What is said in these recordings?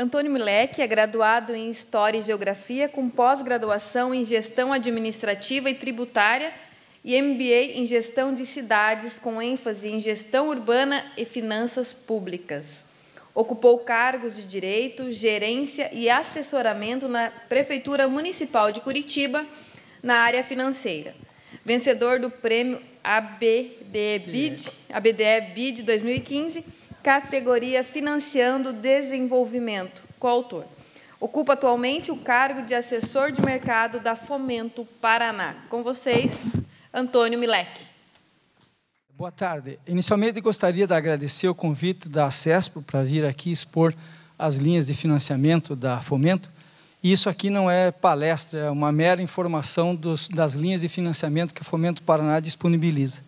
Antônio Milek é graduado em História e Geografia, com pós-graduação em Gestão Administrativa e Tributária e MBA em Gestão de Cidades, com ênfase em Gestão Urbana e Finanças Públicas. Ocupou cargos de direito, gerência e assessoramento na Prefeitura Municipal de Curitiba, na área financeira. Vencedor do prêmio ABDE BID, ABDE BID 2015 categoria Financiando Desenvolvimento, coautor. Ocupa atualmente o cargo de assessor de mercado da Fomento Paraná. Com vocês, Antônio Milek. Boa tarde. Inicialmente, gostaria de agradecer o convite da CESPRO para vir aqui expor as linhas de financiamento da Fomento. E isso aqui não é palestra, é uma mera informação dos, das linhas de financiamento que a Fomento Paraná disponibiliza.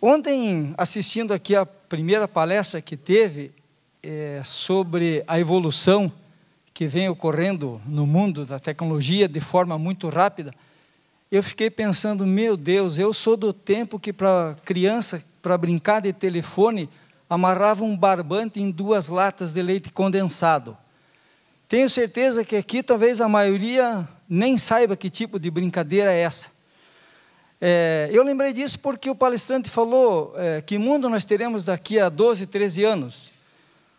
Ontem, assistindo aqui a primeira palestra que teve é, sobre a evolução que vem ocorrendo no mundo da tecnologia de forma muito rápida, eu fiquei pensando: meu Deus, eu sou do tempo que para criança, para brincar de telefone, amarrava um barbante em duas latas de leite condensado. Tenho certeza que aqui talvez a maioria nem saiba que tipo de brincadeira é essa. É, eu lembrei disso porque o palestrante falou é, que mundo nós teremos daqui a 12, 13 anos.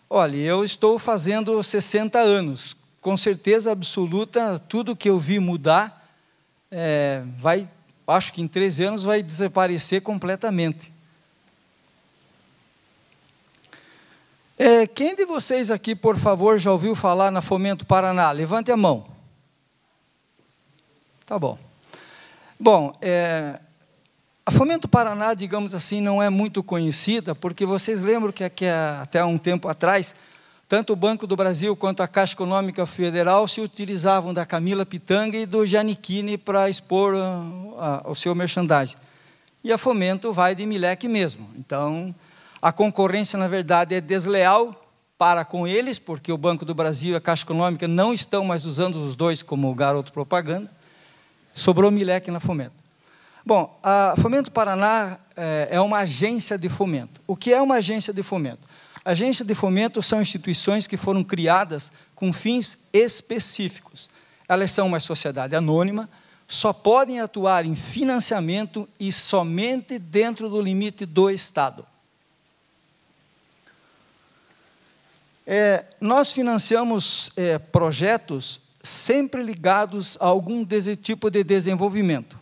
Olha, eu estou fazendo 60 anos. Com certeza absoluta, tudo que eu vi mudar é, vai, acho que em 13 anos vai desaparecer completamente. É, quem de vocês aqui, por favor, já ouviu falar na Fomento Paraná? Levante a mão. Tá bom. Bom, é, a Fomento Paraná, digamos assim, não é muito conhecida, porque vocês lembram que, até um tempo atrás, tanto o Banco do Brasil quanto a Caixa Econômica Federal se utilizavam da Camila Pitanga e do Giannichini para expor a, ah, a, o seu merchandising. E a Fomento vai de Milec mesmo. Então, a concorrência, na verdade, é desleal para com eles, porque o Banco do Brasil e a Caixa Econômica não estão mais usando os dois como garoto propaganda. Sobrou Milec na Fomento. Bom, a Fomento Paraná eh, é uma agência de fomento. O que é uma agência de fomento? Agência de fomento são instituições que foram criadas com fins específicos. Elas são uma sociedade anônima, só podem atuar em financiamento e somente dentro do limite do Estado. É, nós financiamos é, projetos sempre ligados a algum desse tipo de desenvolvimento.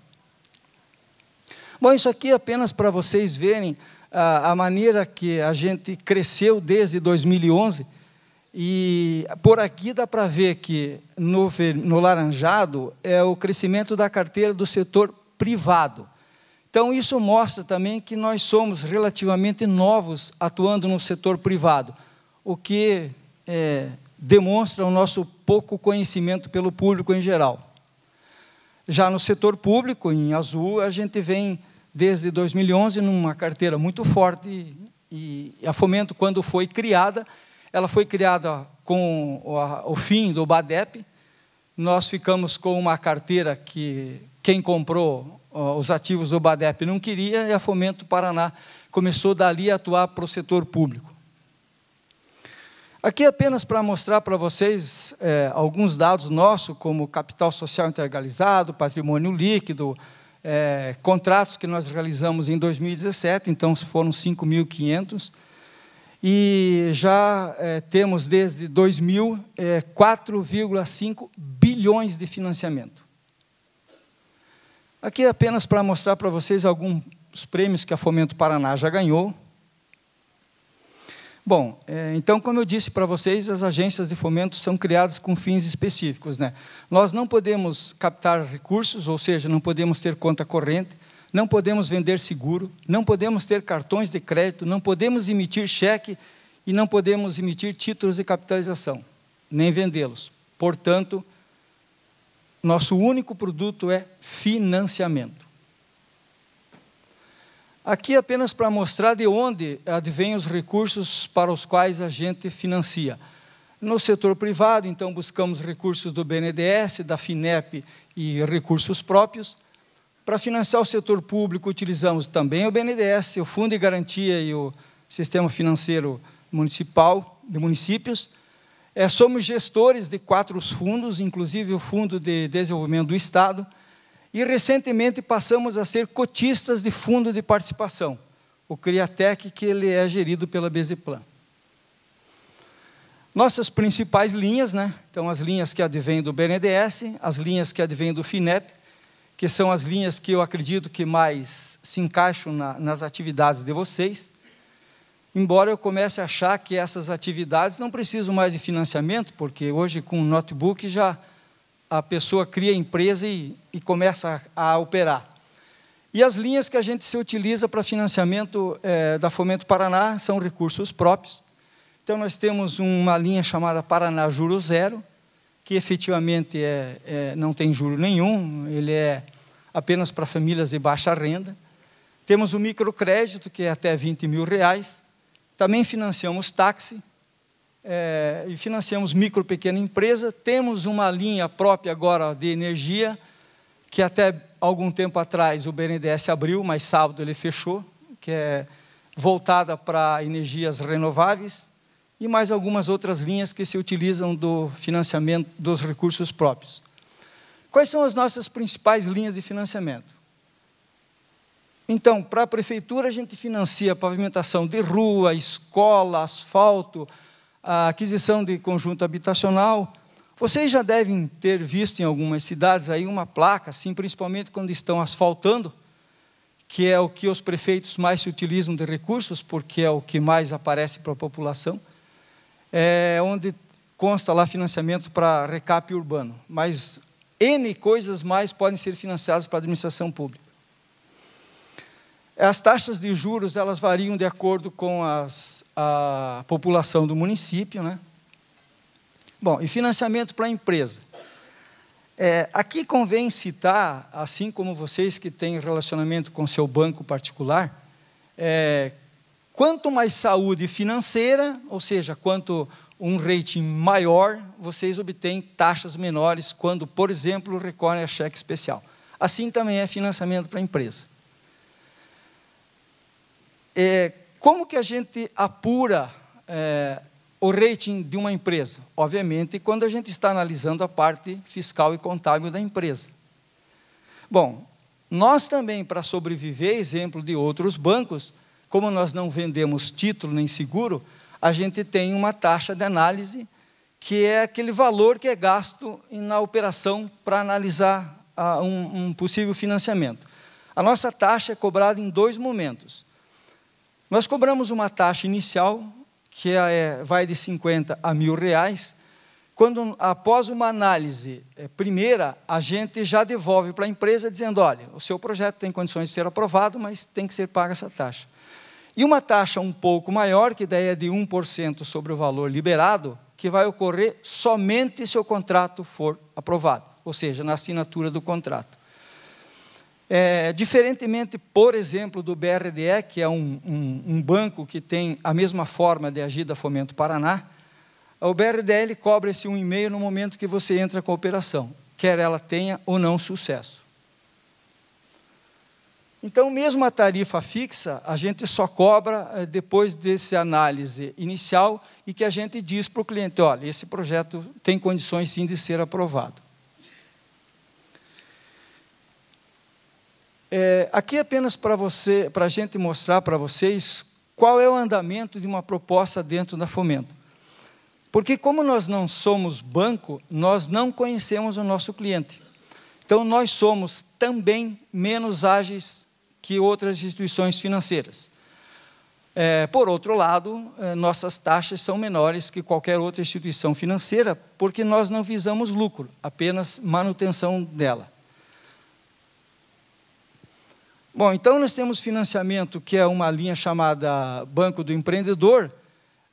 Bom, isso aqui é apenas para vocês verem a, a maneira que a gente cresceu desde 2011. E por aqui dá para ver que no, no laranjado é o crescimento da carteira do setor privado. Então, isso mostra também que nós somos relativamente novos atuando no setor privado, o que é, demonstra o nosso pouco conhecimento pelo público em geral. Já no setor público, em azul, a gente vem desde 2011 numa carteira muito forte e, a Fomento, quando foi criada, ela foi criada com o, fim do BADEP. Nós ficamos com uma carteira que quem comprou os ativos do BADEP não queria e a Fomento Paraná começou dali a atuar para o setor público. Aqui apenas para mostrar para vocês é, alguns dados nossos, como capital social integralizado, patrimônio líquido, é, contratos que nós realizamos em 2017, então foram 5.500. E já é, temos desde 2000 é, 4,5 bilhões de financiamento. Aqui apenas para mostrar para vocês alguns prêmios que a Fomento Paraná já ganhou. Bom, é, então, como eu disse para vocês, as agências de fomento são criadas com fins específicos. Né? Nós não podemos captar recursos, ou seja, não podemos ter conta corrente, não podemos vender seguro, não podemos ter cartões de crédito, não podemos emitir cheque e não podemos emitir títulos de capitalização, nem vendê-los. Portanto, nosso único produto é financiamento. Aqui apenas para mostrar de onde advêm os recursos para os quais a gente financia. No setor privado, então, buscamos recursos do BNDES, da FINEP e recursos próprios. Para financiar o setor público, utilizamos também o BNDES, o Fundo de Garantia e o Sistema Financeiro Municipal de Municípios. É, somos gestores de quatro fundos, inclusive o Fundo de Desenvolvimento do Estado, e recentemente passamos a ser cotistas de fundo de participação, o Criatec, que ele é gerido pela Beziplan. Nossas principais linhas, né? então as linhas que advêm do BNDES, as linhas que advêm do FINEP, que são as linhas que eu acredito que mais se encaixam na, nas atividades de vocês, embora eu comece a achar que essas atividades não precisam mais de financiamento, porque hoje com o notebook já a pessoa cria a empresa e, e começa a, a, operar. E as linhas que a gente se utiliza para financiamento é, da Fomento Paraná são recursos próprios. Então, nós temos uma linha chamada Paraná Juro Zero, que efetivamente é, é não tem juro nenhum, ele é apenas para famílias de baixa renda. Temos o microcrédito, que é até 20 mil reais. Também financiamos táxi, é, e financiamos micro e pequena empresa. Temos uma linha própria agora de energia, que até algum tempo atrás o BNDES abriu, mas sábado ele fechou, que é voltada para energias renováveis e mais algumas outras linhas que se utilizam do financiamento dos recursos próprios. Quais são as nossas principais linhas de financiamento? Então, para a prefeitura, a gente financia pavimentação de rua, escola, asfalto, a aquisição de conjunto habitacional. Vocês já devem ter visto em algumas cidades aí uma placa, assim, principalmente quando estão asfaltando, que é o que os prefeitos mais se utilizam de recursos, porque é o que mais aparece para a população, é onde consta lá financiamento para recap urbano. Mas N coisas mais podem ser financiadas para a administração pública. As taxas de juros elas variam de acordo com as, a população do município, né? Bom, e financiamento para a empresa. É, aqui convém citar, assim como vocês que têm relacionamento com seu banco particular, é, quanto mais saúde financeira, ou seja, quanto um rating maior, vocês obtêm taxas menores quando, por exemplo, recorrem a cheque especial. Assim também é financiamento para a empresa é, como que a gente apura é, o rating de uma empresa? Obviamente, quando a gente está analisando a parte fiscal e contábil da empresa. Bom, nós também, para sobreviver, exemplo de outros bancos, como nós não vendemos título nem seguro, a gente tem uma taxa de análise que é aquele valor que é gasto na operação para analisar ah, um, um possível financiamento. A nossa taxa é cobrada em dois momentos. Nós cobramos uma taxa inicial que é, é vai de 50 a mil reais. Quando após uma análise é, primeira, a gente já devolve para a empresa dizendo, olha, o seu projeto tem condições de ser aprovado, mas tem que ser paga essa taxa. E uma taxa um pouco maior, que daí é de 1% sobre o valor liberado, que vai ocorrer somente se o contrato for aprovado, ou seja, na assinatura do contrato. É, diferentemente, por exemplo, do BRDE, que é um, um, um, banco que tem a mesma forma de agir da Fomento Paraná, o BRDE cobra esse 1,5 no momento que você entra com a operação, quer ela tenha ou não sucesso. Então, mesmo a tarifa fixa, a gente só cobra eh, depois dessa análise inicial e que a gente diz para o cliente, olha, esse projeto tem condições sim de ser aprovado. É, aqui é apenas para você, para a gente mostrar para vocês qual é o andamento de uma proposta dentro da Fomento. Porque como nós não somos banco, nós não conhecemos o nosso cliente. Então nós somos também menos ágeis que outras instituições financeiras. É, por outro lado, é, nossas taxas são menores que qualquer outra instituição financeira, porque nós não visamos lucro, apenas manutenção dela. Bom, então nós temos financiamento, que é uma linha chamada Banco do Empreendedor,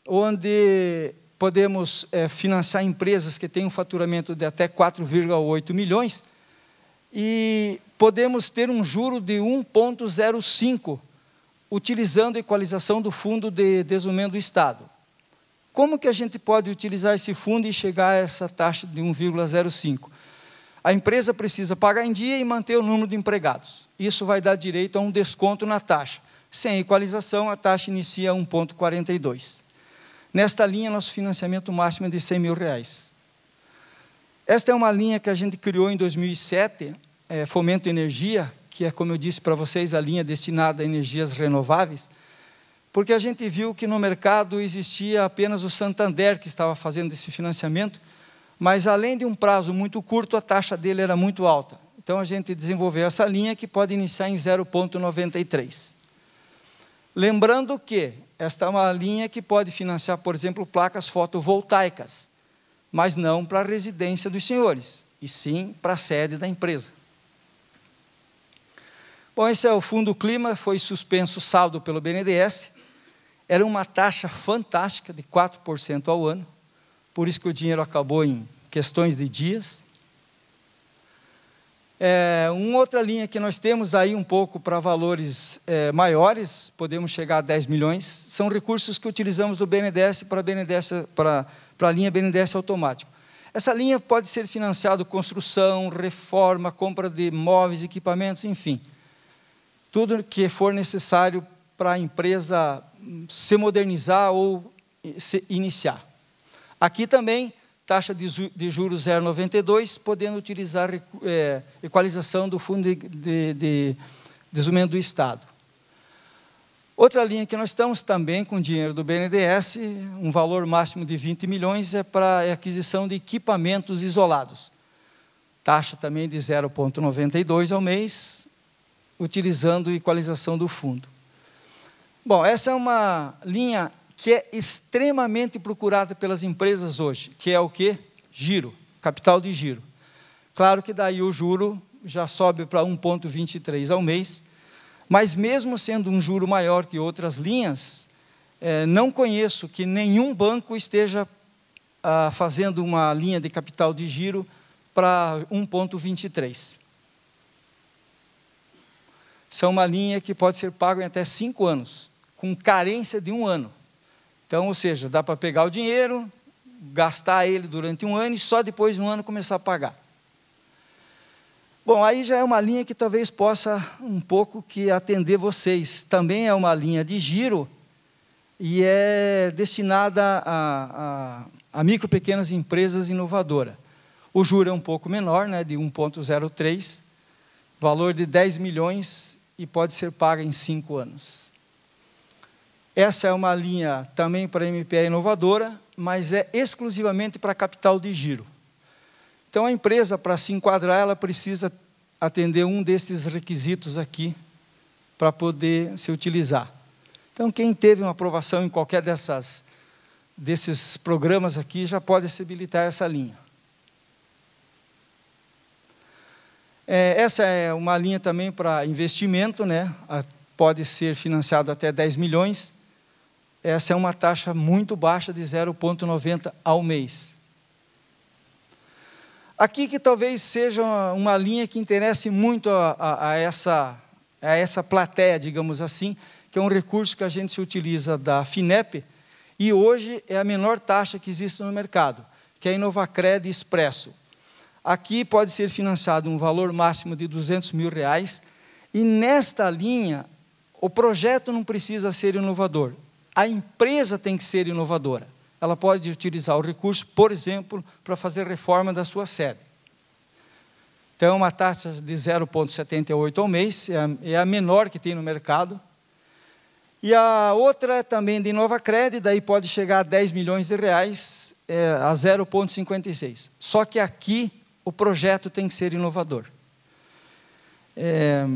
onde podemos é, financiar empresas que têm um faturamento de até 4,8 milhões e podemos ter um juro de 1,05, utilizando a equalização do Fundo de Desenvolvimento do Estado. Como que a gente pode utilizar esse fundo e chegar a essa taxa de 1,05? A empresa precisa pagar em dia e manter o número de empregados. Isso vai dar direito a um desconto na taxa. Sem equalização, a taxa inicia 1,42. Nesta linha, nosso financiamento máximo é de 100 mil reais. Esta é uma linha que a gente criou em 2007, é, Fomento Energia, que é, como eu disse para vocês, a linha destinada a energias renováveis, porque a gente viu que no mercado existia apenas o Santander que estava fazendo esse financiamento, mas além de um prazo muito curto, a taxa dele era muito alta. Então a gente desenvolveu essa linha que pode iniciar em 0,93. Lembrando que esta é uma linha que pode financiar, por exemplo, placas fotovoltaicas, mas não para a residência dos senhores, e sim para a sede da empresa. Bom, esse é o Fundo Clima, foi suspenso saldo pelo BNDES. Era uma taxa fantástica de 4% ao ano por isso que o dinheiro acabou em questões de dias. É, uma outra linha que nós temos aí um pouco para valores é, maiores, podemos chegar a 10 milhões, são recursos que utilizamos do BNDES para, BNDES, para, para a linha BNDES automático. Essa linha pode ser financiada construção, reforma, compra de móveis, equipamentos, enfim. Tudo que for necessário para a empresa hum, se modernizar ou eh, se iniciar. Aqui também, taxa de juros 0,92, podendo utilizar é, equalização do Fundo de, de, de Desenvolvimento do Estado. Outra linha que nós estamos também com dinheiro do BNDES, um valor máximo de 20 milhões, é para aquisição de equipamentos isolados. Taxa também de 0,92 ao mês, utilizando equalização do fundo. Bom, essa é uma linha que é extremamente procurada pelas empresas hoje, que é o que? Giro, capital de giro. Claro que daí o juro já sobe para 1,23 ao mês, mas mesmo sendo um juro maior que outras linhas, é, não conheço que nenhum banco esteja ah, fazendo uma linha de capital de giro para 1,23. Isso é uma linha que pode ser paga em até cinco anos, com carência de um ano. Então, ou seja, dá para pegar o dinheiro, gastar ele durante um ano e só depois de um ano começar a pagar. Bom, aí já é uma linha que talvez possa um pouco que atender vocês. Também é uma linha de giro e é destinada a, a, a micro, pequenas empresas inovadora. O juro é um pouco menor, né, de 1,03, valor de 10 milhões e pode ser pago em cinco anos. Essa é uma linha também para MPE inovadora, mas é exclusivamente para capital de giro. Então, a empresa, para se enquadrar, ela precisa atender um desses requisitos aqui para poder se utilizar. Então, quem teve uma aprovação em qualquer dessas, desses programas aqui já pode se habilitar essa linha. É, essa é uma linha também para investimento, né? A, pode ser financiado até 10 milhões essa é uma taxa muito baixa de 0,90 ao mês. Aqui que talvez seja uma linha que interesse muito a, a, a, essa, a essa plateia, digamos assim, que é um recurso que a gente se utiliza da FINEP e hoje é a menor taxa que existe no mercado, que é a Inovacred Expresso. Aqui pode ser financiado um valor máximo de 200 mil reais e nesta linha o projeto não precisa ser inovador, a empresa tem que ser inovadora. Ela pode utilizar o recurso, por exemplo, para fazer reforma da sua sede. Então, uma taxa de 0,78 ao mês, é, é a menor que tem no mercado. E a outra é também de Nova crédito daí pode chegar a 10 milhões de reais, é, a 0,56. Só que aqui o projeto tem que ser inovador. É,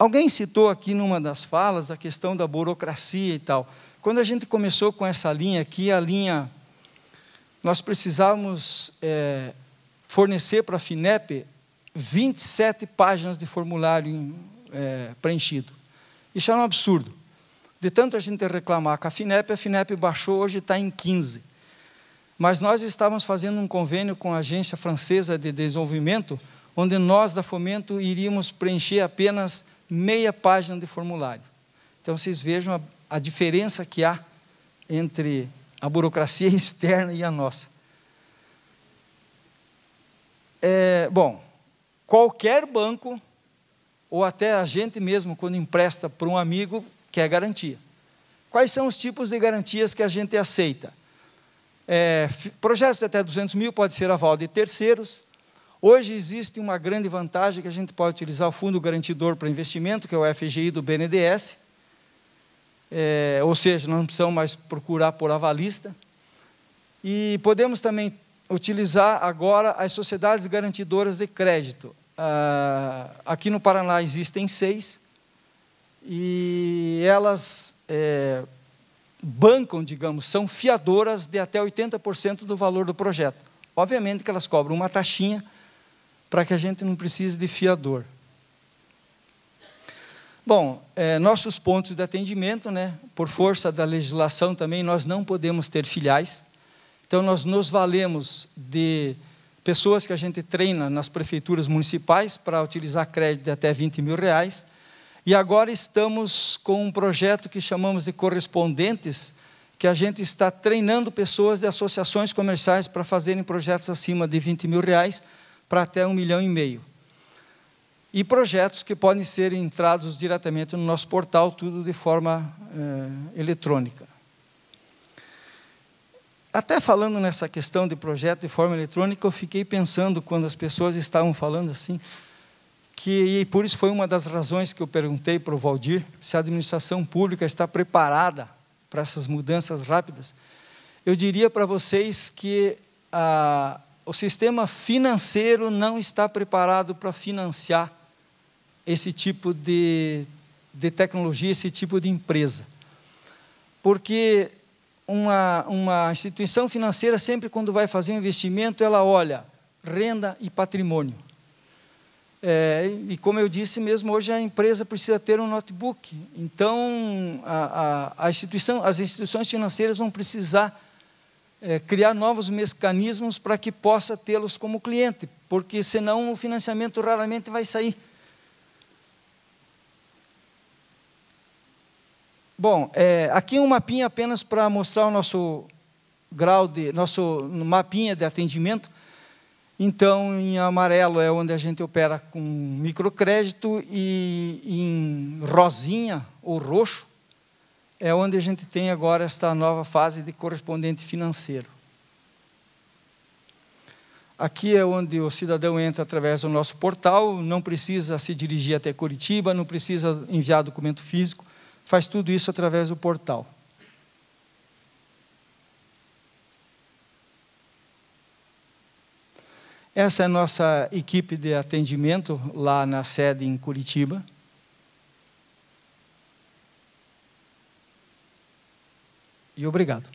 Alguém citou aqui numa das falas a questão da burocracia e tal. Quando a gente começou com essa linha aqui, a linha. Nós precisávamos é, fornecer para a FINEP 27 páginas de formulário é, preenchido. Isso era um absurdo. De tanto a gente reclamar com a FINEP, a FINEP baixou, hoje está em 15. Mas nós estávamos fazendo um convênio com a Agência Francesa de Desenvolvimento, onde nós da Fomento iríamos preencher apenas meia página de formulário. Então vocês vejam a, a diferença que há entre a burocracia externa e a nossa. É, bom, qualquer banco, ou até a gente mesmo, quando empresta para um amigo, quer garantia. Quais são os tipos de garantias que a gente aceita? É, projetos de até 200 mil pode ser aval de terceiros, Hoje existe uma grande vantagem que a gente pode utilizar o Fundo Garantidor para Investimento, que é o FGI do BNDES. É, ou seja, não precisamos mais procurar por avalista. E podemos também utilizar agora as sociedades garantidoras de crédito. Ah, aqui no Paraná existem seis, e elas é, bancam, digamos, são fiadoras de até 80% do valor do projeto. Obviamente que elas cobram uma taxinha para que a gente não precise de fiador. Bom, é, nossos pontos de atendimento, né, por força da legislação também, nós não podemos ter filiais. Então, nós nos valemos de pessoas que a gente treina nas prefeituras municipais para utilizar crédito de até 20 mil reais. E agora estamos com um projeto que chamamos de correspondentes, que a gente está treinando pessoas de associações comerciais para fazerem projetos acima de 20 mil reais para até um milhão e meio. E projetos que podem ser entrados diretamente no nosso portal, tudo de forma eh, eletrônica. Até falando nessa questão de projeto de forma eletrônica, eu fiquei pensando quando as pessoas estavam falando assim, que e por isso foi uma das razões que eu perguntei para o Valdir se a administração pública está preparada para essas mudanças rápidas. Eu diria para vocês que a, o sistema financeiro não está preparado para financiar esse tipo de, de tecnologia, esse tipo de empresa. Porque uma, uma instituição financeira, sempre quando vai fazer um investimento, ela olha renda e patrimônio. É, e como eu disse mesmo, hoje a empresa precisa ter um notebook. Então, a, a, a instituição, as instituições financeiras vão precisar é, criar novos mecanismos para que possa tê-los como cliente, porque senão o financiamento raramente vai sair. Bom, é, aqui um mapinha apenas para mostrar o nosso grau de nosso mapinha de atendimento. Então, em amarelo é onde a gente opera com microcrédito e em rosinha ou roxo é onde a gente tem agora esta nova fase de correspondente financeiro. Aqui é onde o cidadão entra através do nosso portal, não precisa se dirigir até Curitiba, não precisa enviar documento físico, faz tudo isso através do portal. Essa é a nossa equipe de atendimento lá na sede em Curitiba. e obrigado.